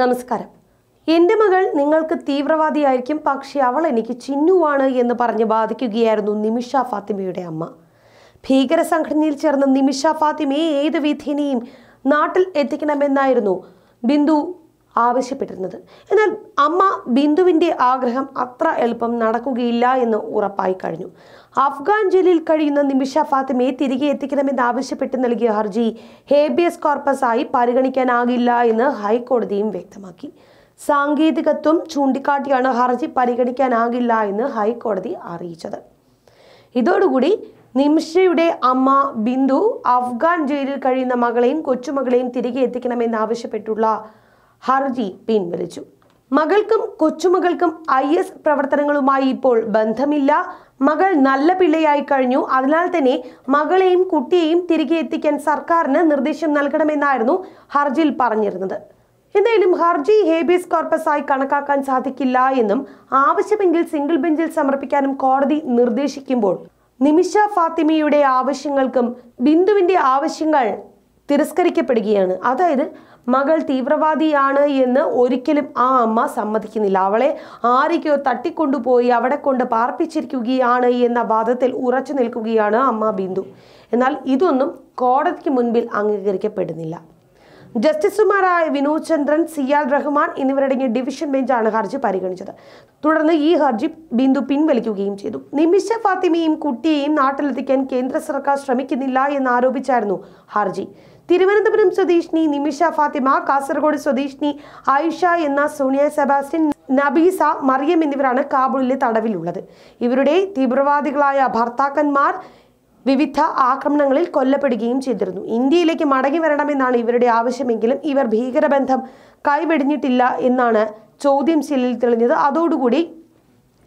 നമസ്കാരം എൻ്റെ മകൾ നിങ്ങൾക്ക് തീവ്രവാദിയായിരിക്കും പക്ഷെ അവൾ എനിക്ക് ചിന്നുവാണ് എന്ന് പറഞ്ഞ് ബാധിക്കുകയായിരുന്നു നിമിഷ ഫാത്തിമയുടെ അമ്മ ഭീകര സംഘടനയിൽ ചേർന്ന നിമിഷ ഫാത്തിമയെ ഏത് വിധേനയും നാട്ടിൽ എത്തിക്കണമെന്നായിരുന്നു ബിന്ദു ആവശ്യപ്പെട്ടിരുന്നത് എന്നാൽ അമ്മ ബിന്ദുവിൻ്റെ ആഗ്രഹം അത്ര എളുപ്പം നടക്കുകയില്ല എന്ന് ഉറപ്പായി കഴിഞ്ഞു അഫ്ഗാൻ ജയിലിൽ കഴിയുന്ന നിമിഷ ഫാത്തിമയെ തിരികെ എത്തിക്കണമെന്ന് ആവശ്യപ്പെട്ട് നൽകിയ ഹർജി ഹേബിയസ് കോർപ്പസായി പരിഗണിക്കാനാകില്ല എന്ന് ഹൈക്കോടതിയും വ്യക്തമാക്കി സാങ്കേതികത്വം ചൂണ്ടിക്കാട്ടിയാണ് ഹർജി പരിഗണിക്കാനാകില്ല എന്ന് ഹൈക്കോടതി അറിയിച്ചത് ഇതോടുകൂടി നിമിഷയുടെ അമ്മ ബിന്ദു അഫ്ഗാൻ ജയിലിൽ കഴിയുന്ന മകളെയും കൊച്ചുമകളെയും തിരികെ ആവശ്യപ്പെട്ടുള്ള ഹർജി പിൻവലിച്ചു മകൾക്കും കൊച്ചുമകൾക്കും ഐ എസ് പ്രവർത്തനങ്ങളുമായി ഇപ്പോൾ ബന്ധമില്ല മകൾ നല്ല പിള്ളയായി കഴിഞ്ഞു അതിനാൽ തന്നെ മകളെയും കുട്ടിയെയും തിരികെ എത്തിക്കാൻ സർക്കാരിന് നിർദ്ദേശം നൽകണമെന്നായിരുന്നു ഹർജിയിൽ പറഞ്ഞിരുന്നത് എന്തായാലും ഹർജി ഹേബിയസ് കോർപ്പസായി കണക്കാക്കാൻ സാധിക്കില്ല എന്നും ആവശ്യമെങ്കിൽ സിംഗിൾ ബെഞ്ചിൽ സമർപ്പിക്കാനും കോടതി നിർദ്ദേശിക്കുമ്പോൾ നിമിഷ ഫാത്തിമയുടെ ആവശ്യങ്ങൾക്കും ബിന്ദുവിന്റെ ആവശ്യങ്ങൾ തിരസ്കരിക്കപ്പെടുകയാണ് അതായത് മകൾ തീവ്രവാദിയാണ് എന്ന് ഒരിക്കലും ആ അമ്മ സമ്മതിക്കുന്നില്ല അവളെ ആരൊക്കെയോ തട്ടിക്കൊണ്ടുപോയി അവിടെ കൊണ്ട് പാർപ്പിച്ചിരിക്കുകയാണ് എന്ന വാദത്തിൽ ഉറച്ചു നിൽക്കുകയാണ് അമ്മ ബിന്ദു എന്നാൽ ഇതൊന്നും കോടതിക്ക് മുൻപിൽ അംഗീകരിക്കപ്പെടുന്നില്ല ജസ്റ്റിസുമാരായ വിനോദ് ചന്ദ്രൻ സി ആർ റഹ്മാൻ എന്നിവരടങ്ങിയ ഡിവിഷൻ ബെഞ്ചാണ് ഹർജി പരിഗണിച്ചത് തുടർന്ന് ഈ ഹർജി ബിന്ദു പിൻവലിക്കുകയും ചെയ്തു നിമിഷ ഫാത്തിമയും കുട്ടിയെയും നാട്ടിലെത്തിക്കാൻ കേന്ദ്ര സർക്കാർ ശ്രമിക്കുന്നില്ല എന്നാരോപിച്ചായിരുന്നു ഹർജി തിരുവനന്തപുരം സ്വദേശിനി നിമിഷ ഫാത്തിമ കാസർഗോഡ് സ്വദേശിനി ആയിഷ എന്ന സോണിയ സെബാസ്റ്റ്യൻ നബീസ മറിയം എന്നിവരാണ് കാബൂളിലെ തടവിലുള്ളത് ഇവരുടെ തീവ്രവാദികളായ ഭർത്താക്കന്മാർ വിവിധ ആക്രമണങ്ങളിൽ കൊല്ലപ്പെടുകയും ചെയ്തിരുന്നു ഇന്ത്യയിലേക്ക് മടങ്ങി വരണമെന്നാണ് ഇവരുടെ ആവശ്യമെങ്കിലും ഇവർ ഭീകരബന്ധം കൈവെടിഞ്ഞിട്ടില്ല എന്നാണ് ചോദ്യം ചെയ്യലിൽ തെളിഞ്ഞത് അതോടുകൂടി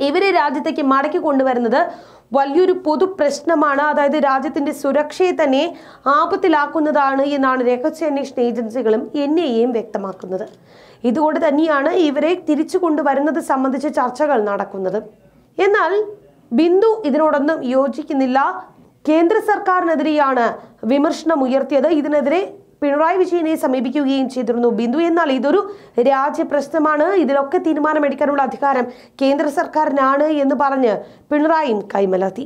ഇവരെ രാജ്യത്തേക്ക് മടക്കി കൊണ്ടുവരുന്നത് വലിയൊരു പൊതു പ്രശ്നമാണ് അതായത് രാജ്യത്തിന്റെ സുരക്ഷയെ തന്നെ ആപത്തിലാക്കുന്നതാണ് എന്നാണ് രഹസ്യാന്വേഷണ ഏജൻസികളും എൻ ഐ എയും വ്യക്തമാക്കുന്നത് ഇതുകൊണ്ട് തന്നെയാണ് ഇവരെ തിരിച്ചു കൊണ്ടുവരുന്നത് സംബന്ധിച്ച് ചർച്ചകൾ നടക്കുന്നത് എന്നാൽ ബിന്ദു ഇതിനോടൊന്നും യോജിക്കുന്നില്ല കേന്ദ്ര സർക്കാരിനെതിരെയാണ് വിമർശനം ഉയർത്തിയത് ഇതിനെതിരെ പിണറായി വിജയനെ സമീപിക്കുകയും ചെയ്തിരുന്നു ബിന്ദു എന്നാൽ ഇതൊരു രാജ്യപ്രശ്നമാണ് ഇതിലൊക്കെ തീരുമാനമെടുക്കാനുള്ള അധികാരം കേന്ദ്ര സർക്കാരിനാണ് എന്ന് പറഞ്ഞ് പിണറായിയും കൈമലർത്തി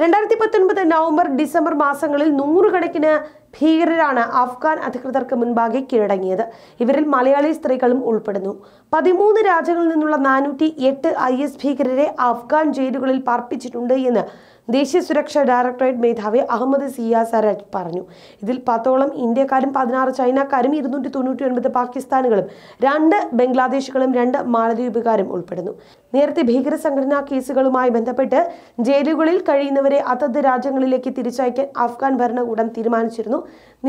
രണ്ടായിരത്തി പത്തൊൻപത് നവംബർ ഡിസംബർ മാസങ്ങളിൽ നൂറുകണക്കിന് ഭീകരരാണ് അഫ്ഗാൻ അധികൃതർക്ക് മുൻപാകെ കീഴടങ്ങിയത് ഇവരിൽ മലയാളി സ്ത്രീകളും ഉൾപ്പെടുന്നു പതിമൂന്ന് രാജ്യങ്ങളിൽ നിന്നുള്ള നാനൂറ്റി എട്ട് ഐ എസ് ഭീകരരെ അഫ്ഗാൻ ജയിലുകളിൽ പാർപ്പിച്ചിട്ടുണ്ട് എന്ന് ദേശീയ സുരക്ഷാ ഡയറക്ടറേറ്റ് മേധാവി അഹമ്മദ് സിയ പറഞ്ഞു ഇതിൽ പത്തോളം ഇന്ത്യക്കാരും പതിനാറ് ചൈനക്കാരും ഇരുന്നൂറ്റി തൊണ്ണൂറ്റി ഒൻപത് പാകിസ്ഥാനുകളും രണ്ട് ബംഗ്ലാദേശികളും രണ്ട് മാലദ്വീപുകാരും ഉൾപ്പെടുന്നു നേരത്തെ ഭീകര സംഘടനാ കേസുകളുമായി ബന്ധപ്പെട്ട് ജയിലുകളിൽ കഴിയുന്നവരെ അതത് രാജ്യങ്ങളിലേക്ക് തിരിച്ചയക്കാൻ അഫ്ഗാൻ ഭരണകൂടം തീരുമാനിച്ചിരുന്നു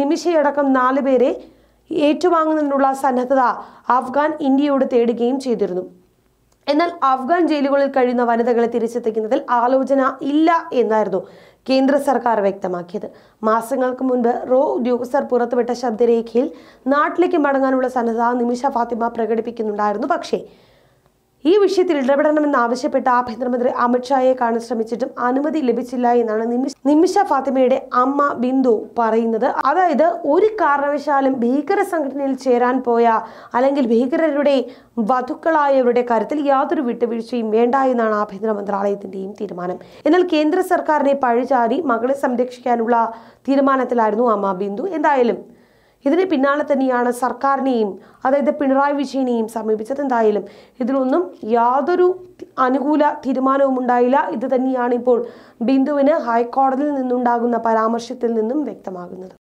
നിമിഷയടക്കം നാലുപേരെ ഏറ്റുവാങ്ങുന്നതിനുള്ള സന്നദ്ധത അഫ്ഗാൻ ഇന്ത്യയോട് തേടുകയും ചെയ്തിരുന്നു എന്നാൽ അഫ്ഗാൻ ജയിലുകളിൽ കഴിയുന്ന വനിതകളെ തിരിച്ചെത്തിക്കുന്നതിൽ ആലോചന ഇല്ല എന്നായിരുന്നു കേന്ദ്ര സർക്കാർ വ്യക്തമാക്കിയത് മാസങ്ങൾക്ക് മുൻപ് റോ ഉദ്യോഗസ്ഥർ പുറത്തുവിട്ട ശബ്ദരേഖയിൽ നാട്ടിലേക്ക് മടങ്ങാനുള്ള സന്നദ്ധ നിമിഷ ഫാത്തിമ പ്രകടിപ്പിക്കുന്നുണ്ടായിരുന്നു പക്ഷേ ഈ വിഷയത്തിൽ ഇടപെടണമെന്ന് ആവശ്യപ്പെട്ട് ആഭ്യന്തരമന്ത്രി അമിത്ഷായെ കാണാൻ ശ്രമിച്ചിട്ടും അനുമതി ലഭിച്ചില്ല എന്നാണ് നിമിഷ നിമിഷ ഫാത്തിമയുടെ അമ്മ ബിന്ദു പറയുന്നത് അതായത് ഒരു കാരണവശാലും ഭീകര സംഘടനയിൽ ചേരാൻ പോയ അല്ലെങ്കിൽ ഭീകരരുടെ വധുക്കളായവരുടെ കാര്യത്തിൽ യാതൊരു വിട്ടുവീഴ്ചയും വേണ്ട എന്നാണ് ആഭ്യന്തര മന്ത്രാലയത്തിന്റെയും തീരുമാനം എന്നാൽ കേന്ദ്ര സർക്കാരിനെ പഴിചാരി മകളെ സംരക്ഷിക്കാനുള്ള തീരുമാനത്തിലായിരുന്നു അമ്മ ബിന്ദു എന്തായാലും ഇതിന് പിന്നാലെ തന്നെയാണ് സർക്കാരിനെയും അതായത് പിണറായി വിജയനെയും സമീപിച്ചത് എന്തായാലും ഇതിലൊന്നും യാതൊരു അനുകൂല തീരുമാനവും ഉണ്ടായില്ല ഇത് തന്നെയാണ് ഇപ്പോൾ ബിന്ദുവിന് ഹൈക്കോടതിയിൽ നിന്നുണ്ടാകുന്ന പരാമർശത്തിൽ നിന്നും വ്യക്തമാകുന്നത്